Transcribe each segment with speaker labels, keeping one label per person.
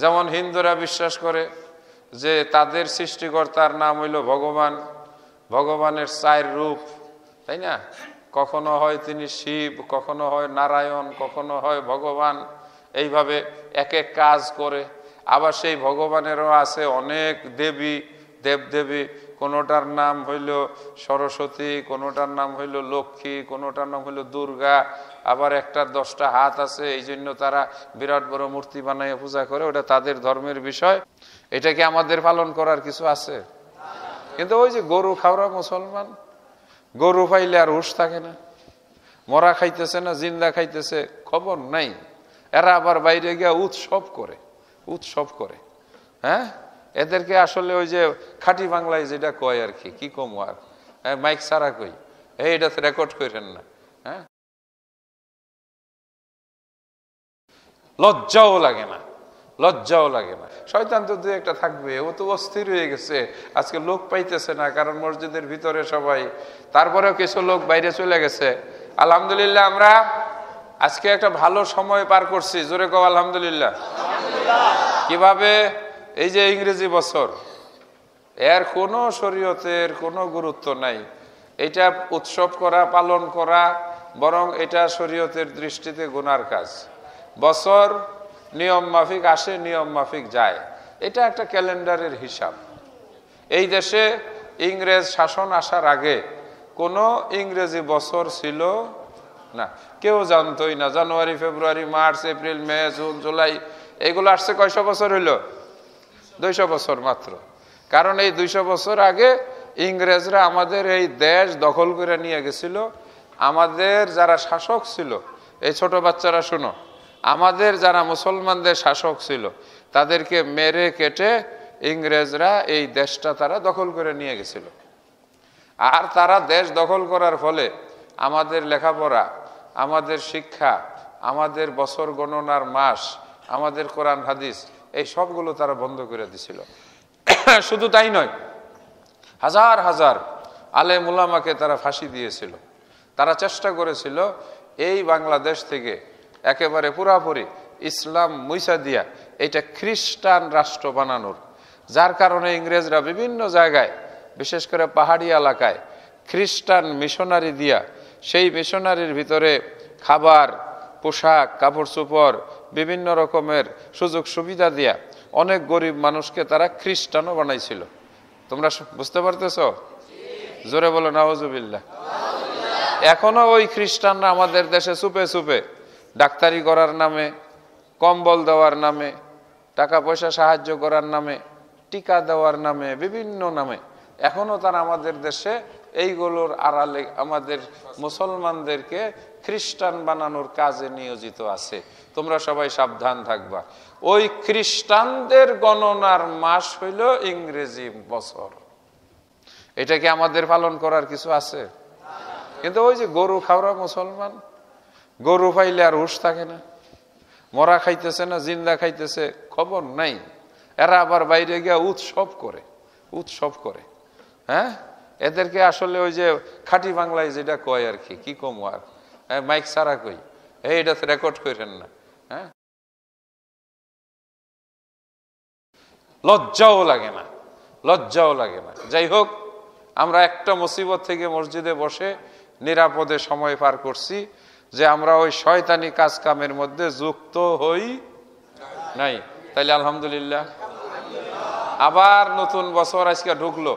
Speaker 1: যেমন হিন্দুরা বিশ্বাস করে যে তাদের সৃষ্টিকর্তার নাম হইল ভগবান ভগবানের চার রূপ তাই না কখনো হয় তিনি শিব কখনো হয় নারায়ণ কখনো হয় ভগবান এইভাবে এক এক কাজ করে আবার সেই ভগবানেরও আছে অনেক দেবী দেবদেবী কোনোটার নাম হইল সরস্বতী কোনোটার নাম হইল লক্ষ্মী কোনোটার নাম হইল দুর্গা আবার একটা দশটা হাত আছে এই জন্য তারা বিরাট বড় মূর্তি বানাই পূজা করে ওটা তাদের ধর্মের বিষয় এটা কি আমাদের পালন করার কিছু আছে কিন্তু ওই যে গরু খাওয়া মুসলমান গরু পাইলে আর হুশ থাকে না মরা খাইতেছে না জিন্দা খাইতেছে খবর নাই এরা আবার বাইরে গিয়া উৎসব করে উৎসব করে হ্যাঁ এদেরকে আসলে ওই যে খাঁটি বাংলায় যেটা কয় আর কি কি কম আর হ্যাঁ, মাইক সারা কই এই এটা রেকর্ড করেন না হ্যাঁ লজ্জাও লাগে না লজ্জাও লাগে না শয়তান তো একটা থাকবে ও তো অস্থির হয়ে গেছে আজকে লোক পাইতেছে না কারণ মসজিদের ভিতরে সবাই তারপরেও কিছু লোক বাইরে চলে গেছে আলহামদুলিল্লাহ আমরা আজকে একটা ভালো সময় পার করছি জোরে কব আলহামদুলিল্লাহ কিভাবে এই যে ইংরেজি বছর এর কোনো শরীয়তের কোনো গুরুত্ব নাই এটা উৎসব করা পালন করা বরং এটা শরীয়তের দৃষ্টিতে গুনার কাজ বছর নিয়ম মাফিক আসে নিয়ম মাফিক যায় এটা একটা ক্যালেন্ডারের হিসাব এই দেশে ইংরেজ শাসন আসার আগে কোনো ইংরেজি বছর ছিল না কেউ জানতোই না জানুয়ারি ফেব্রুয়ারি মার্চ এপ্রিল মে জুন জুলাই এগুলো আসছে কয়শ বছর হইলো দুইশো বছর মাত্র কারণ এই দুইশো বছর আগে ইংরেজরা আমাদের এই দেশ দখল করে নিয়ে গেছিল আমাদের যারা শাসক ছিল এই ছোট বাচ্চারা শুনো আমাদের যারা মুসলমানদের শাসক ছিল তাদেরকে মেরে কেটে ইংরেজরা এই দেশটা তারা দখল করে নিয়ে গেছিল আর তারা দেশ দখল করার ফলে আমাদের লেখাপড়া আমাদের শিক্ষা আমাদের বছর গণনার মাস আমাদের কোরআন হাদিস এই সবগুলো তারা বন্ধ করে দিছিল শুধু তাই নয় হাজার হাজার আলে মুলামাকে তারা ফাঁসি দিয়েছিল তারা চেষ্টা করেছিল এই বাংলাদেশ থেকে একেবারে পুরাপুরি ইসলাম মুইসা দিয়া এটা খ্রিস্টান রাষ্ট্র বানানোর যার কারণে ইংরেজরা বিভিন্ন জায়গায় বিশেষ করে পাহাড়ি এলাকায় খ্রিস্টান মিশনারি দিয়া সেই মিশনারির ভিতরে খাবার পোশাক কাপড় চোপড় বিভিন্ন রকমের সুযোগ সুবিধা দিয়া অনেক গরিব মানুষকে তারা খ্রিস্টানও বানাইছিল তোমরা বুঝতে পারতেছ জোরে বলো নওয়াজুবিল্লা এখনো ওই খ্রিস্টানরা আমাদের দেশে চুপে চুপে ডাক্তারি করার নামে কম্বল দেওয়ার নামে টাকা পয়সা সাহায্য করার নামে টিকা দেওয়ার নামে বিভিন্ন নামে এখনও তারা আমাদের দেশে এইগুলোর আড়ালে আমাদের মুসলমানদেরকে খ্রিস্টান বানানোর কাজে নিয়োজিত আছে তোমরা সবাই সাবধান থাকবা ওই খ্রিস্টানদের গণনার মাস হইল ইংরেজি বছর এটা কি আমাদের পালন করার কিছু আছে কিন্তু ওই যে গরু খাওয়া মুসলমান গরু পাইলে আর হুশ থাকে না মরা খাইতেছে না জিন্দা খাইতেছে খবর নাই এরা আবার বাইরে গিয়া উৎসব করে উৎসব করে হ্যাঁ এদেরকে আসলে ওই যে খাঁটি বাংলায় যেটা কয় আর কি কি কম আর হ্যাঁ, মাইক সারা কই এই এটা তো রেকর্ড করেন না হ্যাঁ লজ্জাও লাগে না লজ্জাও লাগে না যাই হোক আমরা একটা মুসিবত থেকে মসজিদে বসে নিরাপদে সময় পার করছি যে আমরা ওই শয়তানি কাজ কামের মধ্যে যুক্ত হই নাই তাইলে আলহামদুলিল্লাহ আবার নতুন বছর আজকে ঢুকলো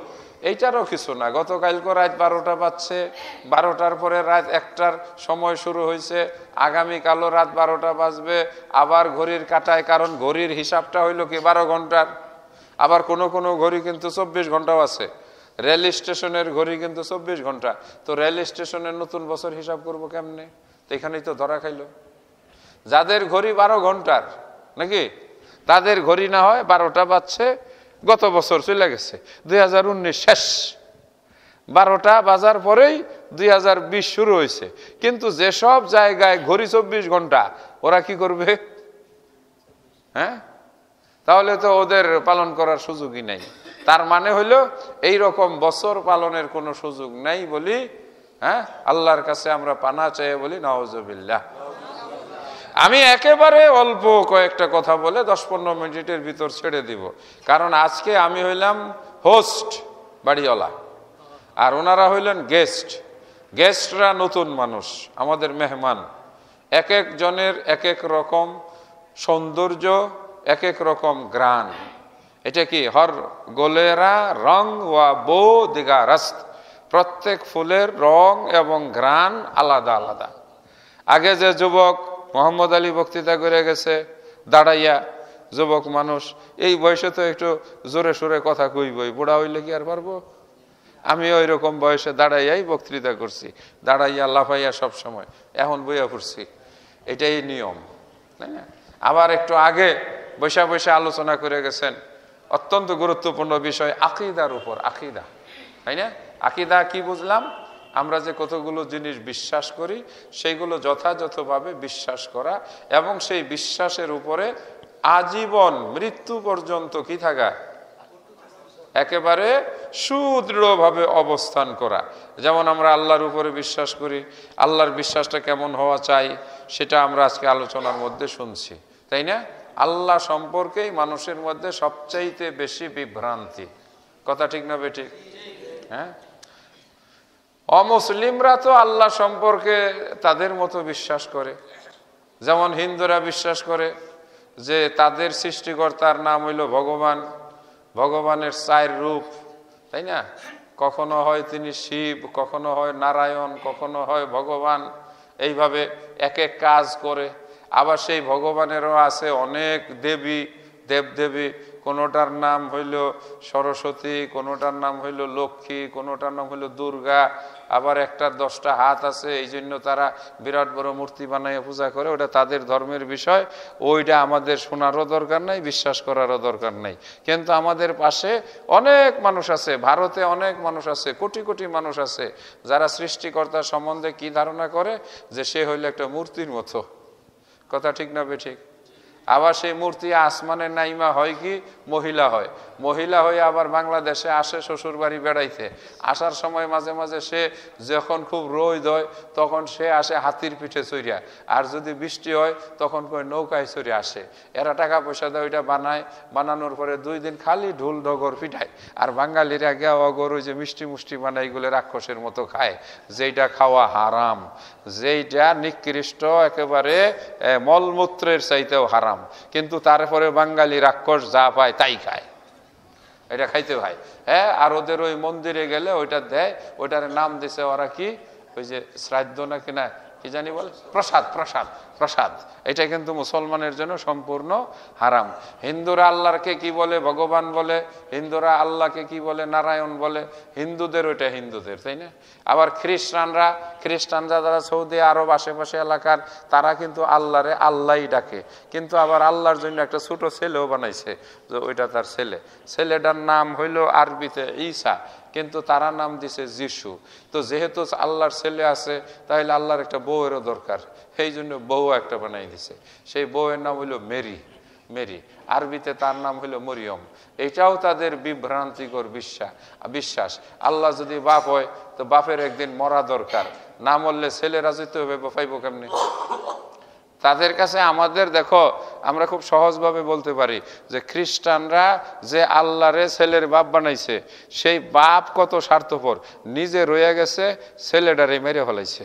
Speaker 1: এইটারও কিছু না গতকালকে রাত বারোটা বাজছে বারোটার পরে রাত একটার সময় শুরু হয়েছে আগামীকালও রাত বারোটা বাজবে আবার ঘড়ির কাটায় কারণ ঘড়ির হিসাবটা হইল কি বারো ঘন্টার আবার কোনো কোনো ঘড়ি কিন্তু চব্বিশ ঘন্টাও আছে রেল স্টেশনের ঘড়ি কিন্তু চব্বিশ ঘন্টা তো রেল স্টেশনের নতুন বছর হিসাব করবো কেমনে তো এখানেই তো ধরা খাইল যাদের ঘড়ি বারো ঘন্টার নাকি তাদের ঘড়ি না হয় বারোটা বাজছে গত বছর চলে গেছে দুই শেষ বারোটা বাজার পরেই দুই শুরু হয়েছে কিন্তু যেসব জায়গায় ঘড়ি চব্বিশ ঘন্টা ওরা কি করবে হ্যাঁ তাহলে তো ওদের পালন করার সুযোগই নাই তার মানে হইল এই রকম বছর পালনের কোনো সুযোগ নাই বলি হ্যাঁ আল্লাহর কাছে আমরা পানা চাই বলি নওয়াজ আমি একেবারে অল্প কয়েকটা কথা বলে দশ পনেরো মিনিটের ভিতর ছেড়ে দিব কারণ আজকে আমি হইলাম হোস্ট বাড়িওয়ালা আর ওনারা হইলেন গেস্ট গেস্টরা নতুন মানুষ আমাদের মেহমান এক একজনের এক এক রকম সৌন্দর্য এক এক রকম গ্রান এটা কি হর গোলেরা রং ওয়া বো দিগা রাস্ত প্রত্যেক ফুলের রং এবং গ্রান আলাদা আলাদা আগে যে যুবক মোহাম্মদ আলী বক্তৃতা করে গেছে দাঁড়াইয়া যুবক মানুষ এই বয়সে তো একটু জোরে সোরে কথা কইবই বুড়া হইলে কি আর পারবো আমি ওই রকম বয়সে দাঁড়াইয়াই বক্তৃতা করছি দাঁড়াইয়া লাফাইয়া সব সময় এখন বইয়া পড়ছি এটাই নিয়ম তাই না আবার একটু আগে বৈশা বৈশা আলোচনা করে গেছেন অত্যন্ত গুরুত্বপূর্ণ বিষয় আকিদার উপর আকিদা তাই না আকিদা কি বুঝলাম আমরা যে কতগুলো জিনিস বিশ্বাস করি সেইগুলো যথাযথভাবে বিশ্বাস করা এবং সেই বিশ্বাসের উপরে আজীবন মৃত্যু পর্যন্ত কি থাকা একেবারে সুদৃঢ়ভাবে অবস্থান করা যেমন আমরা আল্লাহর উপরে বিশ্বাস করি আল্লাহর বিশ্বাসটা কেমন হওয়া চাই সেটা আমরা আজকে আলোচনার মধ্যে শুনছি তাই না আল্লাহ সম্পর্কেই মানুষের মধ্যে সবচাইতে বেশি বিভ্রান্তি কথা ঠিক না বেঠিক হ্যাঁ অমুসলিমরা তো আল্লাহ সম্পর্কে তাদের মতো বিশ্বাস করে যেমন হিন্দুরা বিশ্বাস করে যে তাদের সৃষ্টিকর্তার নাম হইল ভগবান ভগবানের চার রূপ তাই না কখনো হয় তিনি শিব কখনো হয় নারায়ণ কখনো হয় ভগবান এইভাবে এক এক কাজ করে আবার সেই ভগবানেরও আছে অনেক দেবী দেবদেবী কোনোটার নাম হইল সরস্বতী কোনোটার নাম হইল লক্ষ্মী কোনোটার নাম হইল দুর্গা আবার একটা দশটা হাত আছে এই জন্য তারা বিরাট বড় মূর্তি বানাই পূজা করে ওটা তাদের ধর্মের বিষয় ওইটা আমাদের শোনারও দরকার নাই বিশ্বাস করারও দরকার নাই কিন্তু আমাদের পাশে অনেক মানুষ আছে ভারতে অনেক মানুষ আছে কোটি কোটি মানুষ আছে যারা সৃষ্টিকর্তা সম্বন্ধে কি ধারণা করে যে সে হইল একটা মূর্তির মতো কথা ঠিক না বে ঠিক আবার সেই মূর্তি আসমানের নাইমা হয় কি মহিলা হয় মহিলা হয়ে আবার বাংলাদেশে আসে শ্বশুর বাড়ি বেড়াইতে আসার সময় মাঝে মাঝে সে যখন খুব রোদ হয় তখন সে আসে হাতির পিঠে চড়িয়া আর যদি বৃষ্টি হয় তখন কই নৌকায় চড়ে আসে এরা টাকা পয়সা দেয় ওইটা বানায় বানানোর পরে দুই দিন খালি ঢুল ঢগর পিঠায় আর বাঙালিরা গেও অগর ওই যে মিষ্টি মুষ্টি বানায় এগুলো রাক্ষসের মতো খায় যেইটা খাওয়া হারাম যেইটা নিকৃষ্ট একেবারে মলমূত্রের চাইতেও হারাম কিন্তু তারপরে বাঙালি রাক্ষস যা পায় তাই খায় এটা খাইতে ভাই হ্যাঁ আর ওদের ওই মন্দিরে গেলে ওইটা দেয় ওইটার নাম দিছে ওরা কি ওই যে শ্রাদ্ধ না না কি জানি বলে প্রসাদ প্রসাদ প্রসাদ এটা কিন্তু মুসলমানের জন্য সম্পূর্ণ হারাম হিন্দুরা আল্লাহকে কি বলে ভগবান বলে হিন্দুরা আল্লাহকে কি বলে নারায়ণ বলে হিন্দুদের ওইটা হিন্দুদের তাই না আবার খ্রিস্টানরা খ্রিস্টানরা যারা সৌদি আরব আশেপাশে এলাকার তারা কিন্তু আল্লাহরে আল্লাহই ডাকে কিন্তু আবার আল্লাহর জন্য একটা ছোট ছেলেও বানাইছে যে ওইটা তার ছেলে ছেলেটার নাম হইল আরবিতে ঈসা কিন্তু তারা নাম দিছে যিশু তো যেহেতু আল্লাহর ছেলে আছে তাহলে আল্লাহর একটা বউয়েরও দরকার সেই জন্য বউ একটা বানাই দিছে সেই বউয়ের নাম হইল মেরি মেরি আরবিতে তার নাম হইল মরিয়ম এটাও তাদের বিভ্রান্তিকর বিশ্বাস বিশ্বাস আল্লাহ যদি বাপ হয় তো বাপের একদিন মরা দরকার না মরলে ছেলেরা যেতে হবে বাপাইব কেমনি তাদের কাছে আমাদের দেখো আমরা খুব সহজভাবে বলতে পারি যে খ্রিস্টানরা যে আল্লাহরে ছেলের বাপ বানাইছে সেই বাপ কত স্বার্থপর নিজে রয়ে গেছে ছেলেডারে মেরে হলাইছে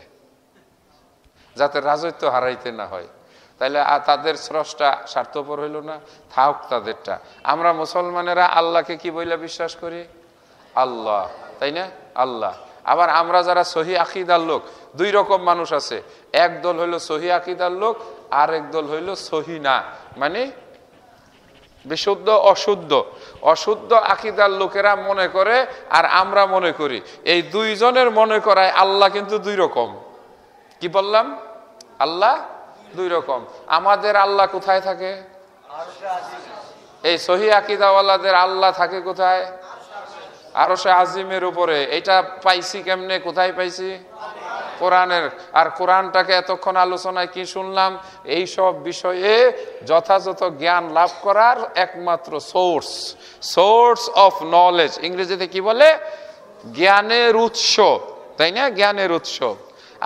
Speaker 1: যাতে রাজত্ব হারাইতে না হয় তাহলে তাদের স্রষ্টা স্বার্থপর হইল না থাক তাদেরটা আমরা মুসলমানেরা আল্লাহকে কি বইলা বিশ্বাস করি আল্লাহ তাই না আল্লাহ আবার আমরা যারা সহি আকিদার লোক দুই রকম মানুষ আছে এক দল হইল সহি আকিদার লোক আর এক দল হইল সহি না মানে বিশুদ্ধ অশুদ্ধ অশুদ্ধ আকিদার লোকেরা মনে করে আর আমরা মনে করি এই দুইজনের মনে করায় আল্লাহ কিন্তু দুই রকম কি বললাম আল্লাহ দুই রকম আমাদের আল্লাহ কোথায় থাকে এই সহি আকিদাওয়ালাদের আল্লাহ থাকে কোথায় আরো সে আজিমের উপরে এটা পাইছি কেমনে কোথায় পাইছি কোরআনের আর কোরআনটাকে এতক্ষণ আলোচনায় কি শুনলাম এই সব বিষয়ে যথাযথ জ্ঞান লাভ করার একমাত্র সোর্স সোর্স অফ নলেজ ইংরেজিতে কি বলে জ্ঞানের উৎস তাই না জ্ঞানের উৎস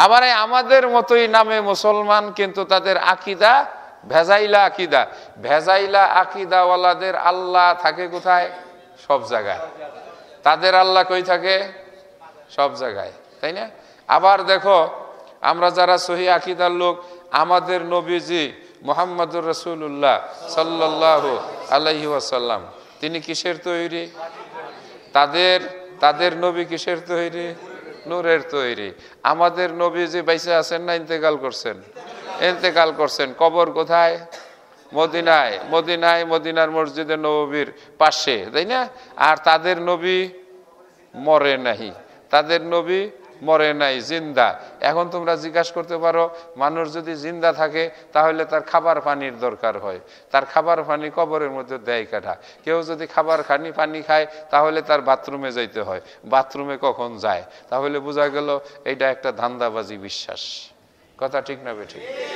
Speaker 1: আবার আমাদের মতোই নামে মুসলমান কিন্তু তাদের আকিদা ভেজাইলা আকিদা ভেজাইলা আকিদাওয়ালাদের আল্লাহ থাকে কোথায় সব জায়গায় তাদের আল্লাহ কই থাকে সব জায়গায় তাই না আবার দেখো আমরা যারা সহি আকিদার লোক আমাদের নবীজি মোহাম্মদুর রসুল্লাহ সাল্লাহ আলহি আসাল্লাম তিনি কিসের তৈরি তাদের তাদের নবী কিসের তৈরি নূরের তৈরি আমাদের নবী যে বাইসে আছেন না ইন্তেকাল করছেন ইন্তেকাল করছেন কবর কোথায় মদিনায় মদিনায় মদিনার মসজিদে নবীর পাশে তাই না আর তাদের নবী মরে নাহি তাদের নবী মরে নাই জিন্দা এখন তোমরা জিজ্ঞাসা করতে পারো মানুষ যদি জিন্দা থাকে তাহলে তার খাবার পানির দরকার হয় তার খাবার পানি কবরের মধ্যে দেয় কাটা কেউ যদি খাবার খানি পানি খায় তাহলে তার বাথরুমে যাইতে হয় বাথরুমে কখন যায় তাহলে বোঝা গেল এটা একটা ধান্দাবাজি বিশ্বাস কথা ঠিক না বেঠিক